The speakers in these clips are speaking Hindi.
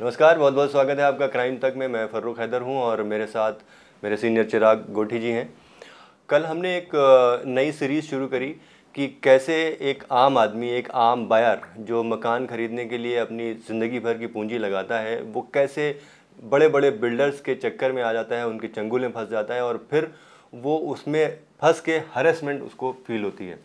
नमस्कार बहुत बहुत स्वागत है आपका क्राइम तक में मैं फ़र्रुख हैदर हूँ और मेरे साथ मेरे सीनियर चिराग गोठी जी हैं कल हमने एक नई सीरीज़ शुरू करी कि कैसे एक आम आदमी एक आम बायर जो मकान खरीदने के लिए अपनी ज़िंदगी भर की पूंजी लगाता है वो कैसे बड़े बड़े बिल्डर्स के चक्कर में आ जाता है उनके चंगुल में फंस जाता है और फिर वो उसमें फंस के हरेसमेंट उसको फील होती है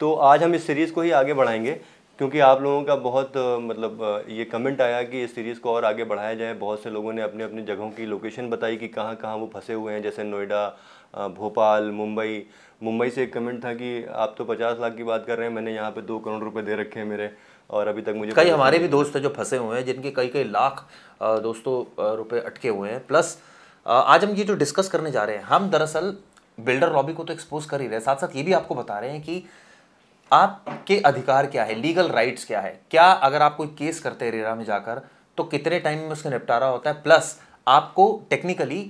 तो आज हम इस सीरीज़ को ही आगे बढ़ाएंगे क्योंकि आप लोगों का बहुत मतलब ये कमेंट आया कि इस सीरीज़ को और आगे बढ़ाया जाए बहुत से लोगों ने अपने अपने जगहों की लोकेशन बताई कि कहाँ कहाँ वो फंसे हुए हैं जैसे नोएडा भोपाल मुंबई मुंबई से एक कमेंट था कि आप तो पचास लाख की बात कर रहे हैं मैंने यहाँ पे दो करोड़ रुपए दे रखे हैं मेरे और अभी तक मुझे कई हमारे भी दोस्त हैं जो फंसे हुए हैं जिनके कई कई लाख दोस्तों रुपये अटके हुए हैं प्लस आज हम ये जो डिस्कस करने जा रहे हैं हम दरअसल बिल्डर लॉबी को तो एक्सपोज कर ही रहे हैं साथ साथ ये भी आपको बता रहे हैं कि आपके अधिकार क्या है लीगल राइट्स क्या है क्या अगर आप कोई केस करते हैं रेरा में जाकर तो कितने टाइम में उसका निपटारा होता है प्लस आपको टेक्निकली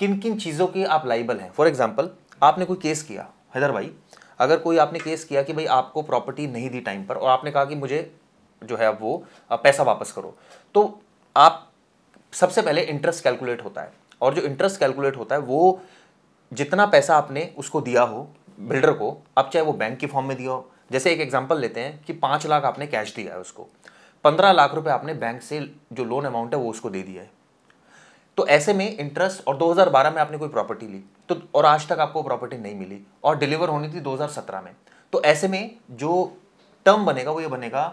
किन किन चीज़ों की आप लाइबल हैं फॉर एग्जाम्पल आपने कोई केस किया हैदर भाई अगर कोई आपने केस किया कि भाई आपको प्रॉपर्टी नहीं दी टाइम पर और आपने कहा कि मुझे जो है अब वो पैसा वापस करो तो आप सबसे पहले इंटरेस्ट कैलकुलेट होता है और जो इंटरेस्ट कैलकुलेट होता है वो जितना पैसा आपने उसको दिया हो बिल्डर को अब चाहे वो बैंक की फॉर्म में दिया हो जैसे एक एग्जाम्पल लेते हैं कि पाँच लाख आपने कैश दिया है उसको पंद्रह लाख रुपये आपने बैंक से जो लोन अमाउंट है वो उसको दे दिया है तो ऐसे में इंटरेस्ट और 2012 में आपने कोई प्रॉपर्टी ली तो और आज तक आपको प्रॉपर्टी नहीं मिली और डिलीवर होनी थी 2017 में तो ऐसे में जो टर्म बनेगा वो ये बनेगा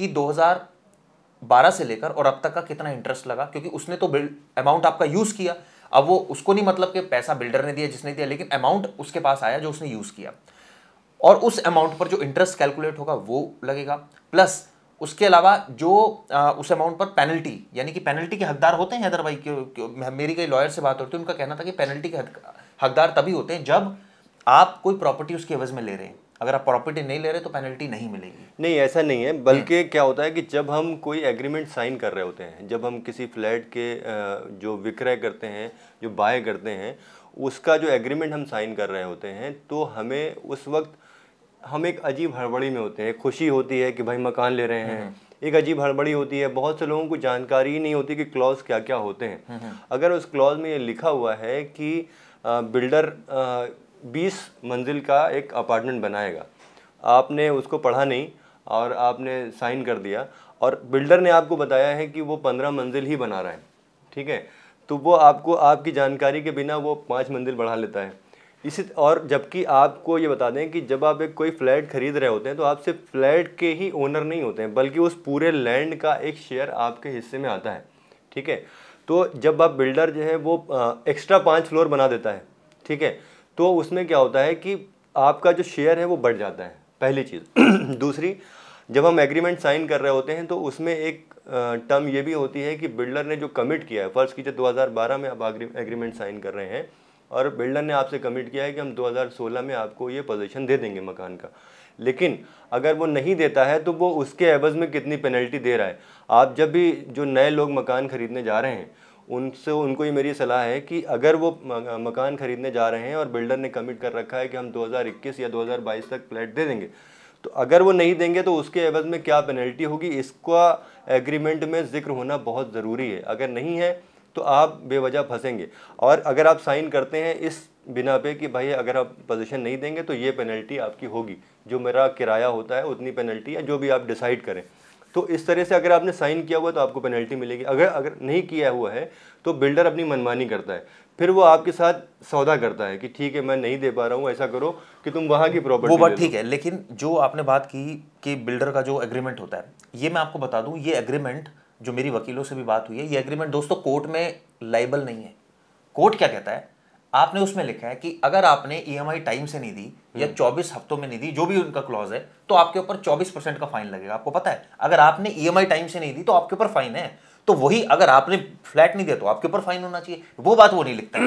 कि 2012 से लेकर और अब तक का कितना इंटरेस्ट लगा क्योंकि उसने तो बिल्ड अमाउंट आपका यूज़ किया अब वो उसको नहीं मतलब कि पैसा बिल्डर ने दिया जिसने दिया लेकिन अमाउंट उसके पास आया जो उसने यूज़ किया और उस अमाउंट पर जो इंटरेस्ट कैलकुलेट होगा वो लगेगा प्लस उसके अलावा जो आ, उस अमाउंट पर पेनल्टी यानी कि पेनल्टी के हकदार होते हैं हैदर भाई मेरी कई लॉयर से बात होती है उनका कहना था कि पेनल्टी के हकदार तभी होते हैं जब आप कोई प्रॉपर्टी उसके एवज में ले रहे हैं अगर आप प्रॉपर्टी नहीं ले रहे तो पेनल्टी नहीं मिलेगी नहीं ऐसा नहीं है बल्कि क्या होता है कि जब हम कोई एग्रीमेंट साइन कर रहे होते हैं जब हम किसी फ्लैट के जो विक्रय करते हैं जो बाय करते हैं उसका जो एग्रीमेंट हम साइन कर रहे होते हैं तो हमें उस वक्त हम एक अजीब हड़बड़ी में होते हैं खुशी होती है कि भाई मकान ले रहे हैं हम्म। एक अजीब हड़बड़ी होती है बहुत से लोगों को जानकारी ही नहीं होती कि क्लॉज क्या क्या होते हैं हम्म, हम्म। अगर उस क्लॉज में ये लिखा हुआ है कि बिल्डर बीस मंजिल का एक अपार्टमेंट बनाएगा आपने उसको पढ़ा नहीं और आपने साइन कर दिया और बिल्डर ने आपको बताया है कि वो पंद्रह मंजिल ही बना रहा है ठीक है तो वो आपको आपकी जानकारी के बिना वो पाँच मंजिल बढ़ा लेता है इसी और जबकि आपको ये बता दें कि जब आप एक कोई फ्लैट खरीद रहे होते हैं तो आप सिर्फ फ्लैट के ही ओनर नहीं होते हैं बल्कि उस पूरे लैंड का एक शेयर आपके हिस्से में आता है ठीक है तो जब आप बिल्डर जो है वो एक्स्ट्रा पाँच फ्लोर बना देता है ठीक है तो उसमें क्या होता है कि आपका जो शेयर है वो बढ़ जाता है पहली चीज़ दूसरी जब हम एग्रीमेंट साइन कर रहे होते हैं तो उसमें एक टर्म ये भी होती है कि बिल्डर ने जो कमिट किया है फर्स्ट कीजिए 2012 में आप एग्रीमेंट साइन कर रहे हैं और बिल्डर ने आपसे कमिट किया है कि हम 2016 में आपको ये पोजीशन दे देंगे मकान का लेकिन अगर वो नहीं देता है तो वो उसके एवज़ में कितनी पेनल्टी दे रहा है आप जब भी जो नए लोग मकान खरीदने जा रहे हैं उनसे उनको ही मेरी सलाह है कि अगर वो मकान खरीदने जा रहे हैं और बिल्डर ने कमिट कर रखा है कि हम 2021 या 2022 तक फ्लैट दे देंगे तो अगर वो नहीं देंगे तो उसके एवज में क्या पेनल्टी होगी इसका एग्रीमेंट में जिक्र होना बहुत ज़रूरी है अगर नहीं है तो आप बेवजह फंसेंगे और अगर आप साइन करते हैं इस बिना पे कि भाई अगर आप पोजीशन नहीं देंगे तो ये पेनल्टी आपकी होगी जो मेरा किराया होता है उतनी पेनल्टी या जो भी आप डिसाइड करें तो इस तरह से अगर आपने साइन किया हुआ है तो आपको पेनल्टी मिलेगी अगर अगर नहीं किया हुआ है तो बिल्डर अपनी मनमानी करता है फिर वो आपके साथ सौदा करता है कि ठीक है मैं नहीं दे पा रहा हूँ ऐसा करो कि तुम वहाँ की प्रॉपर्टी वो बात ठीक है लेकिन जो आपने बात की कि बिल्डर का जो एग्रीमेंट होता है ये मैं आपको बता दूँ ये एग्रीमेंट जो मेरी वकीलों से भी बात हुई है ये एग्रीमेंट दोस्तों कोर्ट में लाइबल नहीं है कोर्ट क्या कहता है आपने उसमें लिखा है कि अगर आपने ई e टाइम से नहीं दी या 24 हम्म। हफ्तों में नहीं दी जो भी उनका क्लॉज है तो आपके ऊपर 24 परसेंट का फाइन लगेगा आपको पता है अगर आपने ई e टाइम से नहीं दी तो आपके ऊपर फाइन है तो वही अगर आपने फ्लैट नहीं दिया तो आपके ऊपर फाइन होना चाहिए वो बात वो नहीं लिखता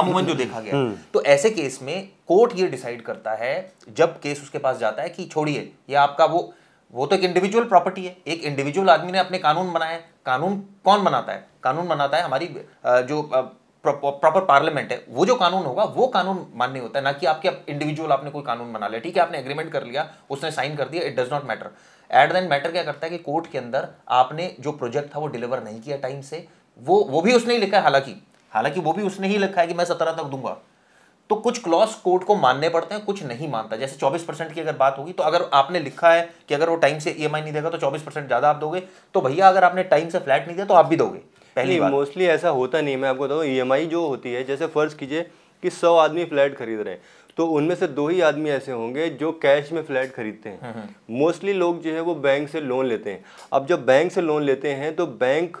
अमूमन जो देखा गया हम्म। तो ऐसे केस में कोर्ट ये डिसाइड करता है जब केस उसके पास जाता है कि छोड़िए ये आपका वो वो तो एक इंडिविजुअल प्रॉपर्टी है एक इंडिविजुअल आदमी ने अपने कानून बनाया है कानून कौन बनाता है कानून बनाता है हमारी जो प्रॉपर पार्लियामेंट है वो जो कानून होगा वो कानून मान्य होता है ना कि आपके आप इंडिविजुअल आपने कोई कानून बना लिया ठीक है आपने एग्रीमेंट कर लिया उसने साइन कर दिया it does not matter at then matter क्या करता है कि कोर्ट के अंदर आपने जो प्रोजेक्ट था वो डिलीवर नहीं किया टाइम से वो वो भी उसने ही लिखा है हालांकि हालांकि वो भी उसने ही लिखा है कि मैं सत्रह तक दूंगा तो कुछ क्लॉज कोर्ट को मानने पड़ते हैं कुछ नहीं मानता जैसे 24 परसेंट की अगर बात होगी तो अगर आपने लिखा है कि अगर वो टाइम से ईएमआई e नहीं देगा तो 24 परसेंट ज़्यादा आप दोगे तो भैया अगर आपने टाइम से फ्लैट नहीं दिया तो आप भी दोगे पहली बात मोस्टली ऐसा होता नहीं मैं आपको बताऊँ ई e जो होती है जैसे फ़र्ज़ कीजिए कि सौ आदमी फ्लैट खरीद रहे हैं तो उनमें से दो ही आदमी ऐसे होंगे जो कैश में फ्लैट खरीदते हैं मोस्टली हम्म, हम्म। लोग जो है वो बैंक से लोन लेते हैं अब जब बैंक से लोन लेते हैं तो बैंक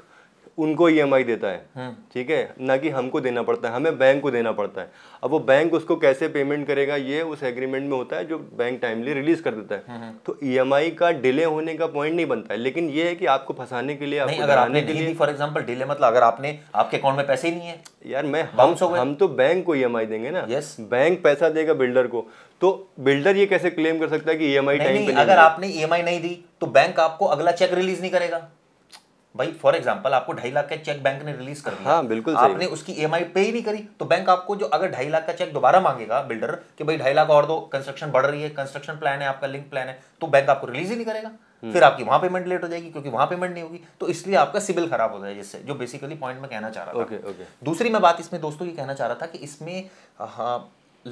उनको ई e देता है हम्म। ठीक है ना कि हमको देना पड़ता है हमें बैंक को देना पड़ता है अब वो बैंक उसको कैसे पेमेंट करेगा ये उस एग्रीमेंट में होता है जो बैंक टाइमली रिलीज कर देता है हम्म, हम्म। तो ई e का डिले होने का पॉइंट नहीं बनता है लेकिन ये है कि आपको फंसाने के लिए आपको अगर आपने के लिए फॉर एग्जाम्पल डिले मतलब अगर आपने आपके अकाउंट में पैसे ही नहीं है यार मैं हम, हम तो बैंक को ई e देंगे ना यस बैंक पैसा देगा बिल्डर को तो बिल्डर ये कैसे क्लेम कर सकता है कि ई टाइम आई अगर आपने ई नहीं दी तो बैंक आपको अगला चेक रिलीज नहीं करेगा भाई फॉर एग्जाम्पल आपको ढाई लाख का चेक बैंक ने रिलीज कर दिया हाँ, बिल्कुल आपने उसकी ई पे ही नहीं करी तो बैंक आपको जो अगर ढाई लाख का चेक दोबारा मांगेगा बिल्डर कि भाई ढाई लाख और दो कंस्ट्रक्शन बढ़ रही है कंस्ट्रक्शन प्लान है आपका लिंक प्लान है तो बैंक आपको रिलीज ही नहीं करेगा हम्म। फिर आपकी वहां पेमेंट लेट हो जाएगी क्योंकि वहां पेमेंट नहीं होगी तो इसलिए आपका सिबिल खराब हो जाएगा जिससे जो बेसिकली पॉइंट में कहना चाह रहा था okay, okay. दूसरी मैं बात इसमें दोस्तों की कहना चाह रहा था कि इसमें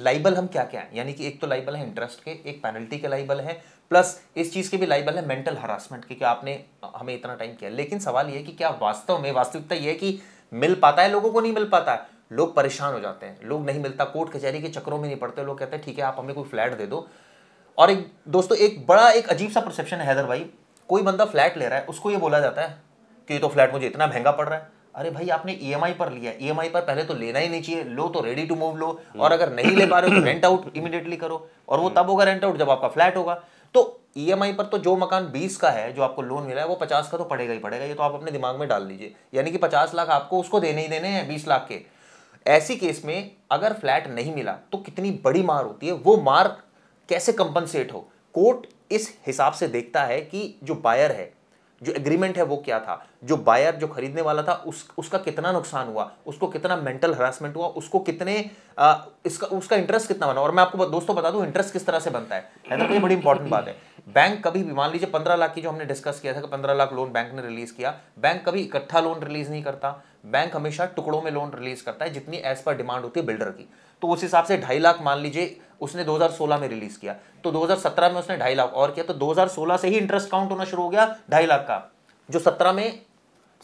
लाइबल हाँ, हम क्या क्या है यानी कि एक तो लाइबल है इंटरेस्ट के एक पेनल्टी के लाइबल है प्लस इस चीज़ के भी लाइबल है मेंटल हरासमेंट क्योंकि आपने हमें इतना टाइम किया लेकिन सवाल ये है कि क्या वास्तव में वास्तविकता ये है कि मिल पाता है लोगों को नहीं मिल पाता है लोग परेशान हो जाते हैं लोग नहीं मिलता कोर्ट कचहरी के चक्रों में नहीं पड़ते लोग कहते हैं ठीक है आप हमें कोई फ्लैट दे दो और एक दोस्तों एक बड़ा एक अजीब सा परसेप्शन है हैदर भाई कोई बंदा फ्लैट ले रहा है उसको ये बोला जाता है कि ये तो फ्लैट मुझे इतना महंगा पड़ रहा है अरे भाई आपने ई e पर लिया ई e पर पहले तो लेना ही नहीं चाहिए लो तो रेडी टू मूव लो और हम्म। अगर नहीं ले पा रहे हो तो रेंट आउट इमीडिएटली करो और वो हम्म। तब होगा रेंट आउट जब आपका फ्लैट होगा तो ई e पर तो जो मकान बीस का है जो आपको लोन मिला है वो पचास का तो पड़ेगा ही पड़ेगा ये तो आप अपने दिमाग में डाल लीजिए यानी कि पचास लाख आपको उसको देने ही देने हैं बीस लाख के ऐसी केस में अगर फ्लैट नहीं मिला तो कितनी बड़ी मार होती है वो मार कैसे कंपनसेट हो कोर्ट इस हिसाब से देखता है कि जो बायर है जो एग्रीमेंट है वो क्या था जो बायर जो खरीदने वाला था उस उसका कितना नुकसान हुआ उसको कितना मेंटल हरासमेंट हुआ उसको कितने आ, इसका उसका इंटरेस्ट कितना बना और मैं आपको दोस्तों बता दूं इंटरेस्ट किस तरह से बनता है है ना तो ये बड़ी इंपॉर्टेंट बात है बैंक कभी भी मान लीजिए पंद्रह लाख की जो हमने डिस्कस किया था कि पंद्रह लाख लोन बैंक ने रिलीज किया बैंक कभी इकट्ठा लोन रिलीज नहीं करता बैंक हमेशा टुकड़ों में लोन रिलीज करता है जितनी एज पर डिमांड होती है बिल्डर की तो उस हिसाब से ढाई लाख मान लीजिए उसने 2016 में रिलीज किया तो 2017 में उसने ढाई लाख और किया तो 2016 से ही इंटरेस्ट काउंट होना शुरू हो गया ढाई लाख का जो 17 में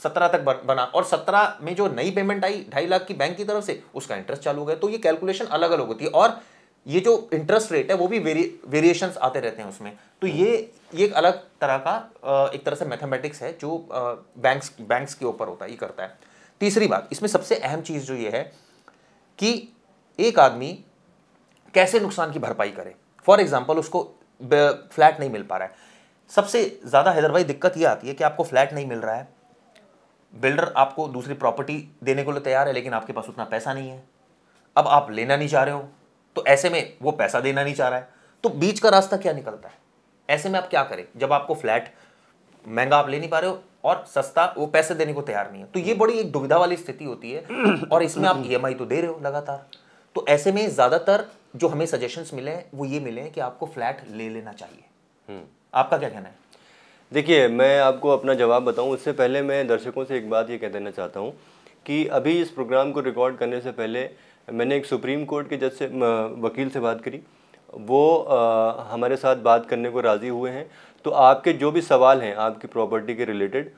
17 तक बना और 17 में जो नई पेमेंट आई ढाई लाख की बैंक की तरफ से उसका इंटरेस्ट चालू हो गया तो ये कैलकुलेशन अलग अलग होती है और ये जो इंटरेस्ट रेट है वो भी वेरी वेरिएशन आते रहते हैं उसमें तो ये ये एक अलग तरह का एक तरह से मैथमेटिक्स है जो बैंक्स बैंक्स के ऊपर होता है ये करता है तीसरी बात इसमें सबसे अहम चीज़ जो ये है कि एक आदमी कैसे नुकसान की भरपाई करे फॉर एग्जाम्पल उसको फ्लैट नहीं मिल पा रहा है सबसे ज़्यादा हैदरबाई दिक्कत ये आती है कि आपको फ्लैट नहीं मिल रहा है बिल्डर आपको दूसरी प्रॉपर्टी देने के लिए तैयार है लेकिन आपके पास उतना पैसा नहीं है अब आप लेना नहीं चाह रहे हो तो ऐसे में वो पैसा देना नहीं चाह रहा है तो बीच का रास्ता क्या निकलता है ऐसे में आप क्या करें जब आपको फ्लैट महंगा आप ले नहीं पा रहे हो और सस्ता वो पैसे देने को तैयार नहीं है तो ये बड़ी एक दुविधा वाली स्थिति होती है और इसमें आप ई e तो दे रहे हो लगातार तो ऐसे में ज़्यादातर जो हमें सजेशंस मिले हैं वो ये मिले हैं कि आपको फ्लैट ले लेना चाहिए हम्म। आपका क्या कहना है देखिए मैं आपको अपना जवाब बताऊं उससे पहले मैं दर्शकों से एक बात ये कह देना चाहता हूं कि अभी इस प्रोग्राम को रिकॉर्ड करने से पहले मैंने एक सुप्रीम कोर्ट के जज से वकील से बात करी वो आ, हमारे साथ बात करने को राज़ी हुए हैं तो आपके जो भी सवाल हैं आपकी प्रॉपर्टी के रिलेटेड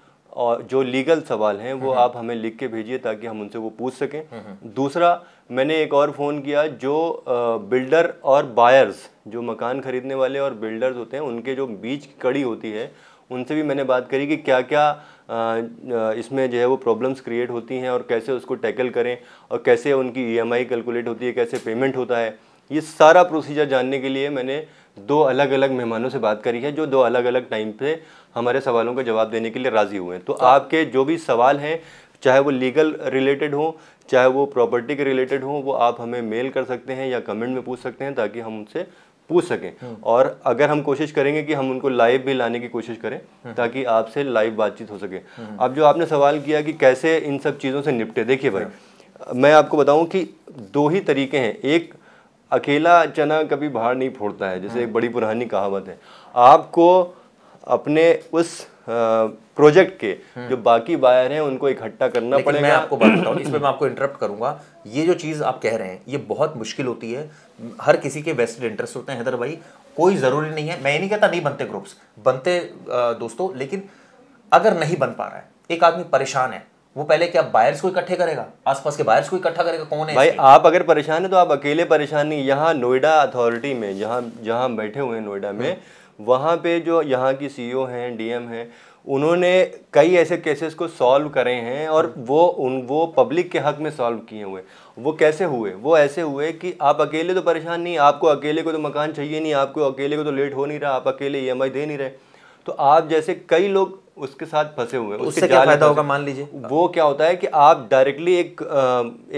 और जो लीगल सवाल हैं वो हम्म। आप हमें लिख के भेजिए ताकि हम उनसे वो पूछ सकें हम्म, हम्म। दूसरा मैंने एक और फ़ोन किया जो बिल्डर और बायर्स जो मकान खरीदने वाले और बिल्डर्स होते हैं उनके जो बीच की कड़ी होती है उनसे भी मैंने बात करी कि क्या क्या इसमें जो है वो प्रॉब्लम्स क्रिएट होती हैं और कैसे उसको टैकल करें और कैसे उनकी ईएमआई e कैलकुलेट होती है कैसे पेमेंट होता है ये सारा प्रोसीजर जानने के लिए मैंने दो अलग अलग मेहमानों से बात करी है जो दो अलग अलग टाइम पे हमारे सवालों का जवाब देने के लिए राज़ी हुए हैं तो, तो आपके जो भी सवाल हैं चाहे वो लीगल रिलेटेड हों चाहे वो प्रॉपर्टी के रिलेटेड हों वो आप हमें मेल कर सकते हैं या कमेंट में पूछ सकते हैं ताकि हम उनसे पूछ सकें और अगर हम कोशिश करेंगे कि हम उनको लाइव भी लाने की कोशिश करें ताकि आपसे लाइव बातचीत हो सके अब जो आपने सवाल किया कि कैसे इन सब चीज़ों से निपटे देखिए भाई मैं आपको बताऊं कि दो ही तरीके हैं एक अकेला चना कभी बाहर नहीं फोड़ता है जैसे एक बड़ी पुरानी कहावत है आपको अपने उस प्रोजेक्ट के हम्म। जो बाकी बायर हैं उनको इकट्ठा करना पड़ेगा मैं आपको बताता हूँ इसमें मैं आपको इंटरप्ट करूंगा ये जो चीज़ आप कह रहे हैं ये बहुत मुश्किल होती है हर किसी के वेस्टेड इंटरेस्ट होते हैं हैदर भाई कोई ज़रूरी नहीं है मैं ये नहीं कहता नहीं बनते ग्रुप्स बनते दोस्तों लेकिन अगर नहीं बन पा रहा है एक आदमी परेशान है वो पहले क्या बायर्स को इकट्ठे करेगा आसपास के बायर्स को इकट्ठा करेगा कौन है भाई आप अगर परेशान है तो आप अकेले परेशान नहीं यहाँ नोएडा अथॉरिटी में जहाँ जहाँ बैठे हुए हैं नोएडा में हम्म। वहाँ पे जो यहाँ की सीईओ e हैं डीएम हैं उन्होंने कई ऐसे केसेस को सॉल्व करे हैं और हम्म। वो उन वो पब्लिक के हक में सॉल्व किए हुए वो कैसे हुए वो ऐसे हुए कि आप अकेले तो परेशान नहीं आपको अकेले को तो मकान चाहिए नहीं आपको अकेले को तो लेट हो नहीं रहा आप अकेले ई e दे नहीं रहे तो आप जैसे कई लोग उसके साथ फंसे हुए उससे क्या फायदा होगा मान लीजिए वो क्या होता है कि आप डायरेक्टली एक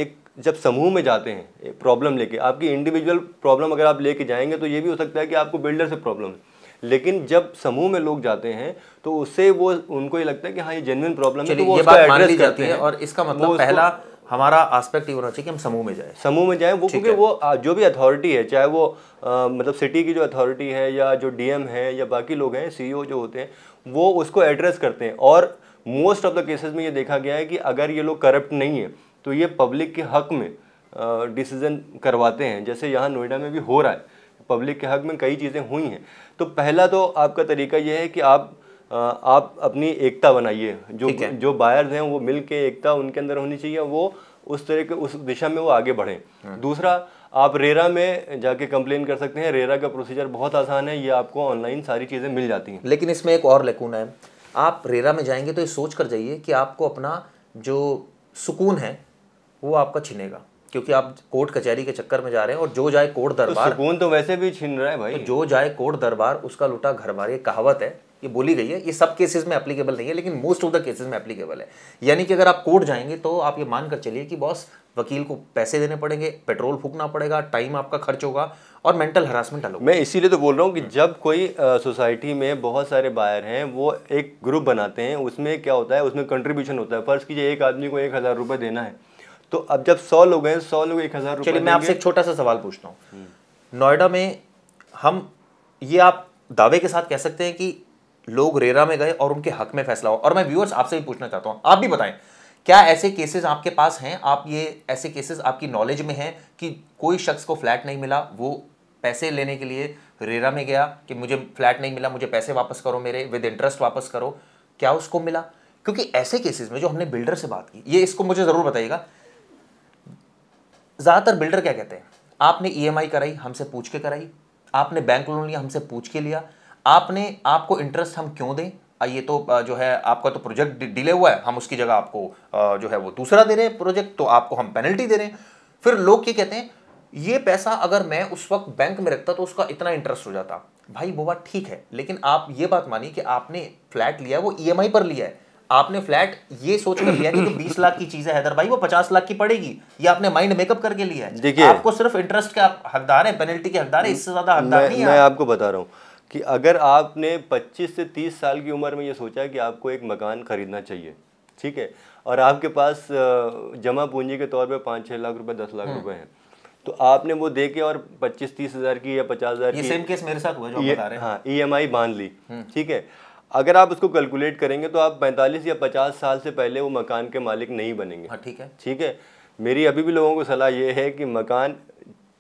एक जब समूह में जाते हैं प्रॉब्लम लेके आपकी इंडिविजुअल प्रॉब्लम अगर आप लेके जाएंगे तो ये भी हो सकता है कि आपको बिल्डर से प्रॉब्लम है लेकिन जब समूह में लोग जाते हैं तो उससे वो उनको ये लगता है कि हाँ ये जेनुअन प्रॉब्लम है तो वो ये एड्रेस करते हैं और इसका मतलब पहला हमारा आस्पेक्ट ये होना चाहिए कि हम समूह में जाए समूह में जाए वो क्योंकि वो जो भी अथॉरिटी है चाहे वो आ, मतलब सिटी की जो अथॉरिटी है या जो डीएम है या बाकी लोग हैं सीईओ e जो होते हैं वो उसको एड्रेस करते हैं और मोस्ट ऑफ द केसेस में ये देखा गया है कि अगर ये लोग करप्ट नहीं है तो ये पब्लिक के हक में डिसीजन करवाते हैं जैसे यहाँ नोएडा में भी हो रहा है पब्लिक के हक में कई चीज़ें हुई हैं तो पहला तो आपका तरीका यह है कि आप आप अपनी एकता बनाइए जो जो बायर्स हैं वो मिल एकता उनके अंदर होनी चाहिए वो उस तरह के उस दिशा में वो आगे बढ़ें हाँ। दूसरा आप रेरा में जाके कंप्लेन कर सकते हैं रेरा का प्रोसीजर बहुत आसान है ये आपको ऑनलाइन सारी चीज़ें मिल जाती हैं लेकिन इसमें एक और लकून है आप रेरा में जाएंगे तो ये सोच कर जाइए कि आपको अपना जो सुकून है वो आपका छिनेगा क्योंकि आप कोर्ट कचहरी के चक्कर में जा रहे हैं और जो जाए कोर्ट तो दरबार तो, तो वैसे भी छीन रहा है भाई तो जो जाए कोर्ट दरबार उसका लुटा घर बार ये कहावत है ये बोली गई है ये सब केसेस में एप्लीकेबल नहीं है लेकिन मोस्ट ऑफ द केसेस में एप्लीकेबल है यानी कि अगर आप कोर्ट जाएंगे तो आप ये मानकर चलिए कि बॉस वकील को पैसे देने पड़ेंगे पेट्रोल फूकना पड़ेगा टाइम आपका खर्च होगा और मेंटल हरासमेंट अलग मैं इसीलिए तो बोल रहा हूँ कि हाँ। जब कोई सोसाइटी में बहुत सारे बायर हैं वो एक ग्रुप बनाते हैं उसमें क्या होता है उसमें कंट्रीब्यूशन होता है फर्ज कीजिए एक आदमी को एक हज़ार रुपये देना है तो अब जब सौ लोग हैं सौ लोग एक हज़ार चलिए मैं आपसे एक छोटा सा सवाल पूछता हूँ हम्म। नोएडा में हम ये आप दावे के साथ कह सकते हैं कि लोग रेरा में गए और उनके हक में फैसला हुआ और मैं व्यूअर्स आपसे भी पूछना चाहता हूँ आप भी बताएं क्या ऐसे केसेस आपके पास हैं आप ये ऐसे केसेस आपकी नॉलेज में हैं कि कोई शख्स को फ्लैट नहीं मिला वो पैसे लेने के लिए रेरा में गया कि मुझे फ्लैट नहीं मिला मुझे पैसे वापस करो मेरे विद इंटरेस्ट वापस करो क्या उसको मिला क्योंकि ऐसे केसेस में जो हमने बिल्डर से बात की ये इसको मुझे ज़रूर बताइएगा ज़्यादातर बिल्डर क्या कहते हैं आपने ई e कराई हमसे पूछ के कराई आपने बैंक लोन लिया हमसे पूछ के लिया आपने आपको इंटरेस्ट हम क्यों दें ये तो जो है आपका तो प्रोजेक्ट डिले हुआ है हम उसकी जगह आपको जो है वो दूसरा दे रहे हैं प्रोजेक्ट तो आपको हम पेनल्टी दे रहे हैं फिर लोग ये कहते हैं ये पैसा अगर मैं उस वक्त बैंक में रखता तो उसका इतना इंटरेस्ट हो जाता भाई वो बात ठीक है लेकिन आप ये बात मानिए कि आपने फ्लैट लिया वो ई e पर लिया है आपने फ्लैट ये सोच कर लिया कि जो बीस लाख की चीज है हैदर भाई वो पचास लाख की पड़ेगी ये आपने माइंड मेकअप करके लिया है देखिए आपको सिर्फ इंटरेस्ट के हकदार है पेनल्टी के हकदार है इससे ज्यादा हकदार नहीं मैं आपको बता रहा हूँ कि अगर आपने 25 से 30 साल की उम्र में ये सोचा कि आपको एक मकान खरीदना चाहिए ठीक है और आपके पास जमा पूंजी के तौर पर पाँच छः लाख रुपये दस लाख हम्म। रुपये हैं तो आपने वो दे के और पच्चीस तीस हज़ार की या पचास हज़ार की सेम केस मेरे साथ हुआ जो बता रहे हैं हाँ ई e बांध ली हम्म। ठीक है अगर आप उसको कैलकुलेट करेंगे तो आप 45 या 50 साल से पहले वो मकान के मालिक नहीं बनेंगे हाँ ठीक है ठीक है मेरी अभी भी लोगों को सलाह ये है कि मकान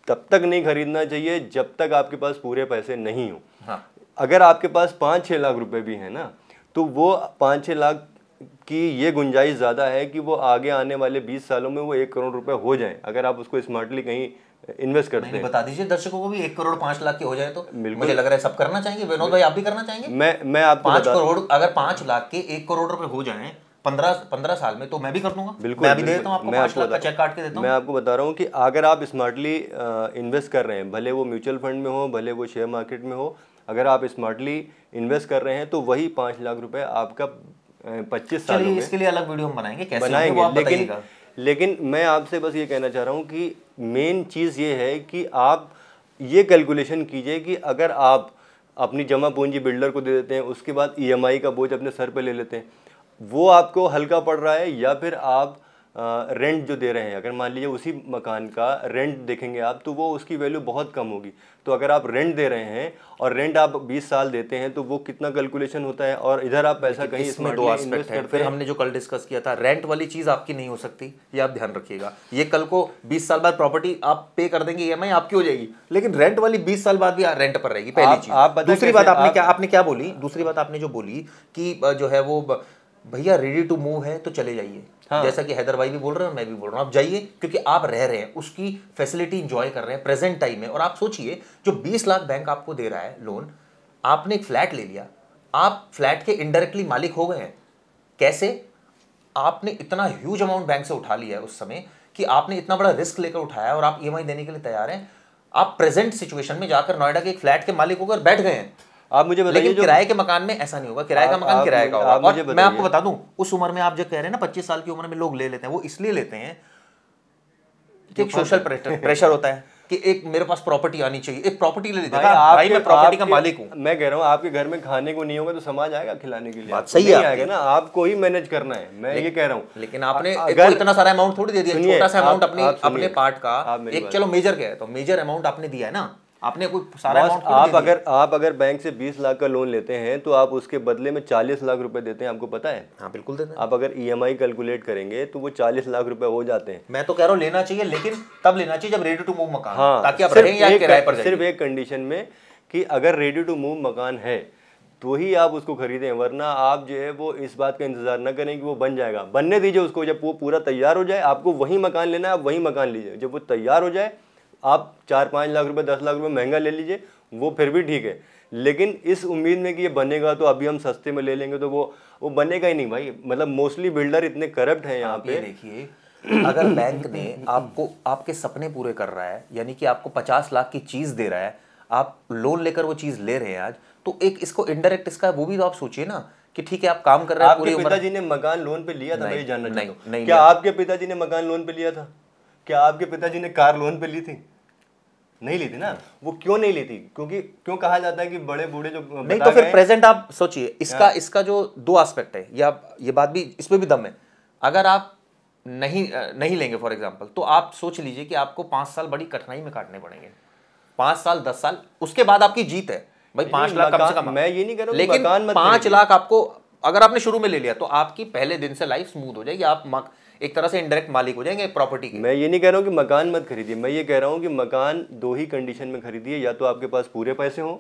तब तक नहीं खरीदना चाहिए जब तक आपके पास पूरे पैसे नहीं हो हाँ। अगर आपके पास पाँच छः लाख रुपए भी हैं ना तो वो पाँच छः लाख कि ये गुंजाइश ज़्यादा है कि वो आगे आने वाले 20 सालों में वो एक करोड़ रुपए हो जाएं अगर आप उसको स्मार्टली कहीं इन्वेस्ट करते हैं बता दीजिए दर्शकों को भी एक करोड़ पाँच लाख के हो जाए तो मुझे लग रहा है सब करना चाहेंगे विनोद भाई आप भी करना चाहेंगे मैं मैं आप पाँच करोड़ अगर पाँच लाख के एक करोड़ रुपये हो जाए पंद्रह साल में तो मैं भी कर दूंगा बता रहा हूँ अगर आप स्मार्टली भले वो म्यूचुअल फंड में हो भले वो शेयर मार्केट में हो अगर आप स्मार्टली इन्वेस्ट कर रहे हैं तो वही पांच लाख रुपए आपका पच्चीस साल इसके लिए अलग वीडियो हम बनाएंगे कैसे बनाएंगे आप लेकिन लेकिन मैं आपसे बस ये कहना चाह रहा हूँ कि मेन चीज़ ये है कि आप ये कैलकुलेशन कीजिए कि अगर आप अपनी जमा पूंजी बिल्डर को दे देते हैं उसके बाद ईएमआई e का बोझ अपने सर पे ले लेते हैं वो आपको हल्का पड़ रहा है या फिर आप रेंट जो दे रहे हैं अगर मान लीजिए उसी मकान का रेंट देखेंगे आप तो वो उसकी वैल्यू बहुत कम होगी तो अगर आप रेंट दे रहे हैं और रेंट आप 20 साल देते हैं तो वो कितना कैलकुलेशन होता है और इधर आप पैसा कहीं इसमें दो आस्पेक्ट है फिर हमने जो कल डिस्कस किया था रेंट वाली चीज़ आपकी नहीं हो सकती ये आप ध्यान रखिएगा ये कल को बीस साल बाद प्रॉपर्टी आप पे कर देंगे ई आपकी हो जाएगी लेकिन रेंट वाली बीस साल बाद भी रेंट पर रहेगी पहली चीज़ आप दूसरी बात आपने क्या आपने क्या बोली दूसरी बात आपने जो बोली कि जो है वो भैया रेडी टू मूव है तो चले जाइए हाँ। जैसा कि हैदर भाई भी बोल रहे हैं मैं भी बोल रहा हूँ आप जाइए क्योंकि आप रह रहे हैं उसकी फैसिलिटी इंजॉय कर रहे हैं प्रेजेंट टाइम में और आप सोचिए जो बीस लाख बैंक आपको दे रहा है लोन आपने एक फ्लैट ले लिया आप फ्लैट के इनडायरेक्टली मालिक हो गए हैं कैसे आपने इतना ह्यूज अमाउंट बैंक से उठा लिया है उस समय कि आपने इतना बड़ा रिस्क लेकर उठाया और आप ई e देने के लिए तैयार हैं आप प्रेजेंट सिचुएशन में जाकर नोएडा के एक फ्लैट के मालिक होकर बैठ गए हैं आप मुझे लेकिन किराए के मकान में ऐसा नहीं होगा किराए का मकान किराए का होगा मैं आपको बता दूं उस उम्र में आप जो कह रहे हैं ना पच्चीस साल की उम्र में लोग ले लेते हैं वो इसलिए लेते हैं कि एक सोशल प्रेशर होता है कि एक मेरे पास प्रॉपर्टी आनी चाहिए एक प्रॉपर्टी ले लीजिए भाई, हाँ, भाई मैं प्रॉपर्टी का मालिक हूँ मैं कह रहा हूँ आपके घर में खाने को नहीं होगा तो समाज आएगा खिलाने के लिए बात सही आएगा ना आपको ही मैनेज करना है मैं ये कह रहा हूँ लेकिन आपने अगर इतना सारा अमाउंट थोड़ी दे दिया छोटा सा अमाउंट अपने अपने पार्ट का एक चलो मेजर क्या है तो मेजर अमाउंट आपने दिया है ना आपने कोई सारा अमाउंट आप अगर आप अगर बैंक से 20 लाख का लोन लेते हैं तो आप उसके बदले में 40 लाख रुपए देते हैं आपको पता है हाँ बिल्कुल देते हैं आप अगर ईएमआई e कैलकुलेट करेंगे तो वो 40 लाख रुपए हो जाते हैं मैं तो कह रहा हूँ लेना चाहिए लेकिन तब लेना चाहिए जब रेडी टू मूव मकान हाँ ताकि आप सिर्फ या किराए पर सिर्फ एक कंडीशन में कि अगर रेडी टू मूव मकान है तो ही आप उसको खरीदें वरना आप जो है वो इस बात का इंतज़ार ना करें कि वो बन जाएगा बनने दीजिए उसको जब वो पूरा तैयार हो जाए आपको वही मकान लेना है आप वही मकान लीजिए जब वो तैयार हो जाए आप चार पाँच लाख रुपए दस लाख रुपए महंगा ले लीजिए वो फिर भी ठीक है लेकिन इस उम्मीद में कि ये बनेगा तो अभी हम सस्ते में ले लेंगे तो वो वो बनेगा ही नहीं भाई मतलब मोस्टली बिल्डर इतने करप्ट हैं यहाँ पे देखिए अगर बैंक ने आपको आपके सपने पूरे कर रहा है यानी कि आपको पचास लाख की चीज़ दे रहा है आप लोन लेकर वो चीज़ ले रहे हैं आज तो एक इसको इनडायरेक्ट इसका वो भी तो आप सोचिए ना कि ठीक है आप काम कर रहे हैं पिताजी ने मकान लोन पे लिया था जानना चाहिए क्या आपके पिताजी ने मकान लोन पे लिया था क्या आपके पिताजी ने कार लोन पे ली थी नहीं लेती ना वो क्यों नहीं लेती क्योंकि क्यों कहा जाता है कि बड़े बूढ़े जो नहीं तो फिर प्रेजेंट आप सोचिए इसका इसका जो दो एस्पेक्ट है या ये बात भी इसमें भी दम है अगर आप नहीं नहीं लेंगे फॉर एग्जांपल तो आप सोच लीजिए कि आपको पांच साल बड़ी कठिनाई में काटने पड़ेंगे पांच साल दस साल उसके बाद आपकी जीत है भाई पांच लाख कम से कम मैं ये नहीं कर रहा लेकिन पांच लाख आपको अगर आपने शुरू में ले लिया तो आपकी पहले दिन से लाइफ स्मूथ हो जाएगी आप एक तरह से इनडायरेक्ट मालिक हो जाएंगे प्रॉपर्टी के मैं ये नहीं कह रहा हूँ कि मकान मत खरीदिए मैं ये कह रहा हूँ कि मकान दो ही कंडीशन में खरीदिए या तो आपके पास पूरे पैसे हों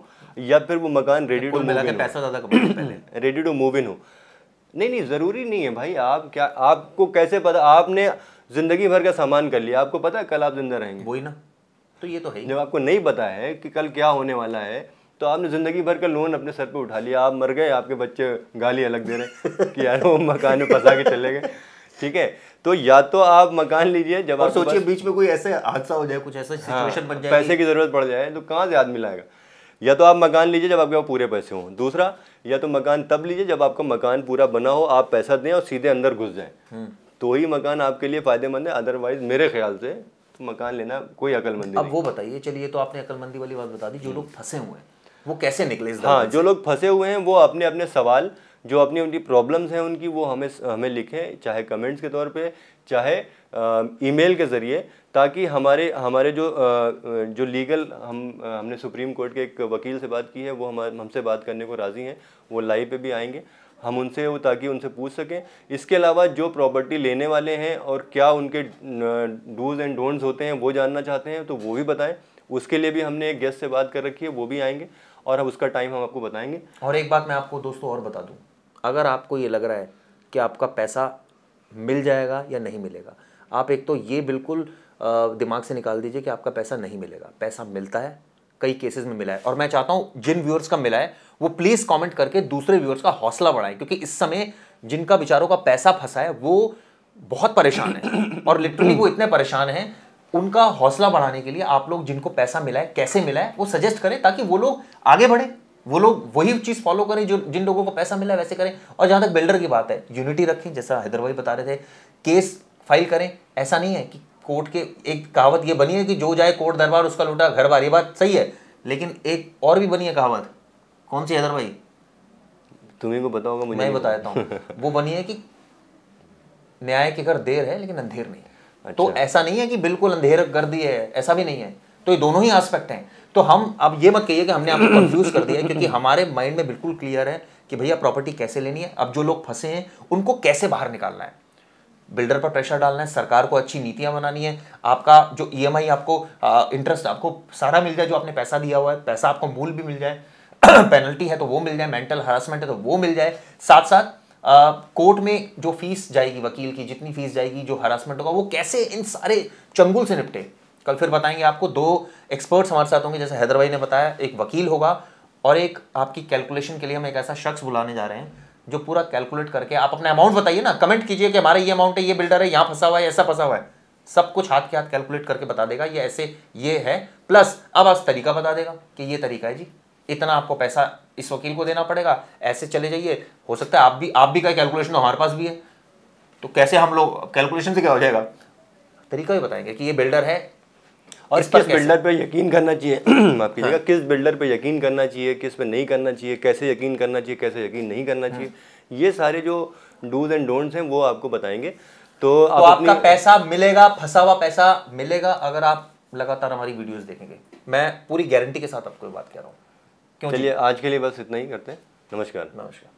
या फिर वो मकान रेडी टू मिला के पैसा ज़्यादा रेडी टू मूव इन हो नहीं नहीं ज़रूरी नहीं है भाई आप क्या आपको कैसे पता आपने ज़िंदगी भर का सामान कर लिया आपको पता है कल आप जिंदा रहेंगे वही ना तो ये तो है जब आपको नहीं पता है कि कल क्या होने वाला है तो आपने ज़िंदगी भर का लोन अपने सर पे उठा लिया आप मर गए आपके बच्चे गाली अलग दे रहे कि यार वो मकान में फंसा के चले गए ठीक है तो या तो आप मकान लीजिए जब आप सोचिए बीच में कोई ऐसे हादसा हो जाए कुछ ऐसा सिचुएशन हाँ, बन जाए पैसे की जरूरत पड़ जाए तो कहाँ से आदमी लाएगा या तो आप मकान लीजिए जब आपके पास पूरे पैसे हों दूसरा या तो मकान तब लीजिए जब आपका मकान पूरा बना हो आप पैसा दें और सीधे अंदर घुस जाएं हम्म। तो ही मकान आपके लिए फायदेमंद है अदरवाइज मेरे ख्याल से तो मकान लेना कोई अकलमंदी अब वो बताइए चलिए तो आपने अकलमंदी वाली बात बता दी जो हम्म। लोग फंसे हुए हैं वो कैसे निकले इस हाँ जो लोग फंसे हुए हैं वो अपने अपने सवाल जो अपनी उनकी प्रॉब्लम्स हैं उनकी वो हमें हमें लिखें चाहे कमेंट्स के तौर पे चाहे ईमेल के ज़रिए ताकि हमारे हमारे जो जो लीगल हम हमने सुप्रीम कोर्ट के एक वकील से बात की है वो हमारे हमसे बात करने को राज़ी हैं वो लाइव पे भी आएंगे हम उनसे वो ताकि उनसे पूछ सकें इसके अलावा जो प्रॉपर्टी लेने वाले हैं और क्या उनके डूज एंड डोंट्स होते हैं वो जानना चाहते हैं तो वो भी बताएं उसके लिए भी हमने एक गेस्ट से बात कर रखी है वो भी आएंगे और अब उसका टाइम हम आपको बताएंगे और एक बात मैं आपको दोस्तों और बता दूँ अगर आपको ये लग रहा है कि आपका पैसा मिल जाएगा या नहीं मिलेगा आप एक तो ये बिल्कुल दिमाग से निकाल दीजिए कि आपका पैसा नहीं मिलेगा पैसा मिलता है कई केसेस में मिला है और मैं चाहता हूँ जिन व्यूअर्स का मिला है वो प्लीज़ कमेंट करके दूसरे व्यूअर्स का हौसला बढ़ाएं क्योंकि इस समय जिनका बेचारों का पैसा फंसा है वो बहुत परेशान है और लिटरली वो इतने परेशान हैं उनका हौसला बढ़ाने के लिए आप लोग जिनको पैसा मिला है कैसे मिला है वो सजेस्ट करें ताकि वो लोग आगे बढ़े वो लोग वही चीज़ फॉलो करें जो जिन लोगों को पैसा मिला है वैसे करें और जहां तक बिल्डर की बात है यूनिटी रखें जैसा हैदर भाई बता रहे थे केस फाइल करें ऐसा नहीं है कि कोर्ट के एक कहावत ये बनी है कि जो जाए कोर्ट दरबार उसका लूटा घर बार ये बात सही है लेकिन एक और भी बनी है कहावत कौन सी हैदर भाई तुम्हें को बताओ मैं बता देता हूँ वो बनी है कि न्याय के घर देर है लेकिन अंधेर नहीं तो अच्छा। ऐसा नहीं है कि बिल्कुल अंधेर कर दिए है ऐसा भी नहीं है तो ये दोनों ही एस्पेक्ट हैं तो हम अब ये मत कहिए कि हमने आपको कंफ्यूज कर दिया क्योंकि हमारे माइंड में बिल्कुल क्लियर है कि भैया प्रॉपर्टी कैसे लेनी है अब जो लोग फंसे हैं उनको कैसे बाहर निकालना है बिल्डर पर प्रेशर डालना है सरकार को अच्छी नीतियां बनानी है आपका जो ईएमआई e आपको इंटरेस्ट आपको सारा मिल जाए जो आपने पैसा दिया हुआ है पैसा आपको मूल भी मिल जाए पेनल्टी है तो वो मिल जाए मेंटल हरासमेंट है तो वो मिल जाए साथ साथ कोर्ट में जो फीस जाएगी वकील की जितनी फीस जाएगी जो हरासमेंट होगा वो कैसे इन सारे चंगुल से निपटे कल फिर बताएंगे आपको दो एक्सपर्ट्स हमारे साथ होंगे जैसे हैदर भाई ने बताया एक वकील होगा और एक आपकी कैलकुलेशन के लिए हम एक ऐसा शख्स बुलाने जा रहे हैं जो पूरा कैलकुलेट करके आप अपना अमाउंट बताइए ना कमेंट कीजिए कि हमारा ये अमाउंट है ये बिल्डर है यहाँ फंसा हुआ है ऐसा फंसा हुआ है सब कुछ हाथ के हाथ कैलकुलेट करके बता देगा ये ऐसे ये है प्लस अब आप तरीका बता देगा कि ये तरीका है जी इतना आपको पैसा इस वकील को देना पड़ेगा ऐसे चले जाइए हो सकता है आप भी आप भी का कैलकुलेशन हमारे पास भी है तो कैसे हम लोग कैलकुलेशन से क्या हो जाएगा तरीका भी बताएंगे कि ये बिल्डर है और किस बिल्डर पे यकीन करना चाहिए माफ कीजिएगा हाँ। किस बिल्डर पे यकीन करना चाहिए किस पे नहीं करना चाहिए कैसे यकीन करना चाहिए कैसे यकीन नहीं करना चाहिए हाँ। ये सारे जो डूज एंड डोंट्स हैं वो आपको बताएंगे तो, तो आप आपका पैसा मिलेगा फंसा हुआ पैसा मिलेगा अगर आप लगातार हमारी वीडियोस देखेंगे मैं पूरी गारंटी के साथ आपको बात कर रहा हूँ चलिए आज के लिए बस इतना ही करते हैं नमस्कार नमस्कार